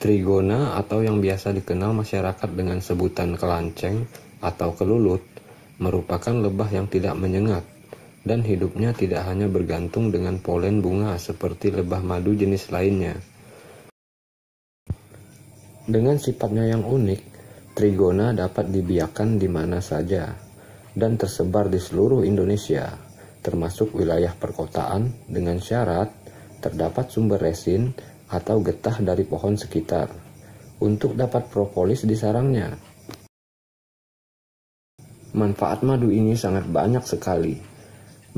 Trigona atau yang biasa dikenal masyarakat dengan sebutan kelanceng atau kelulut merupakan lebah yang tidak menyengat dan hidupnya tidak hanya bergantung dengan polen bunga seperti lebah madu jenis lainnya. Dengan sifatnya yang unik, trigona dapat dibiakan di mana saja dan tersebar di seluruh Indonesia, termasuk wilayah perkotaan dengan syarat terdapat sumber resin atau getah dari pohon sekitar untuk dapat propolis di sarangnya. Manfaat madu ini sangat banyak sekali.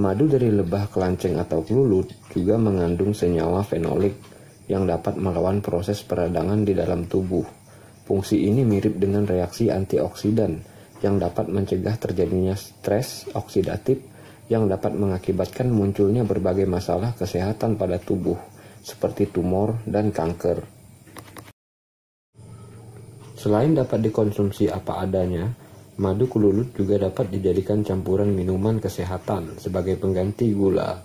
Madu dari lebah kelanceng atau kelulut juga mengandung senyawa fenolik yang dapat melawan proses peradangan di dalam tubuh. Fungsi ini mirip dengan reaksi antioksidan yang dapat mencegah terjadinya stres oksidatif yang dapat mengakibatkan munculnya berbagai masalah kesehatan pada tubuh seperti tumor dan kanker. Selain dapat dikonsumsi apa adanya, madu kelulut juga dapat dijadikan campuran minuman kesehatan sebagai pengganti gula.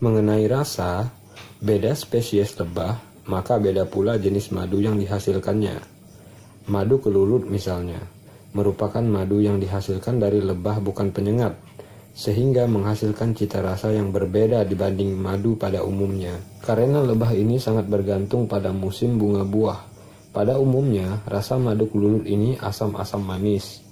Mengenai rasa, beda spesies lebah, maka beda pula jenis madu yang dihasilkannya. Madu kelulut misalnya, merupakan madu yang dihasilkan dari lebah bukan penyengat, sehingga menghasilkan cita rasa yang berbeda dibanding madu pada umumnya. Karena lebah ini sangat bergantung pada musim bunga buah. Pada umumnya, rasa madu kelulut ini asam-asam manis.